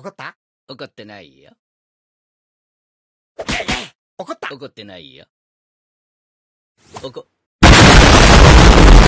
怒った怒ってないよ。怒った怒ってないよ。怒。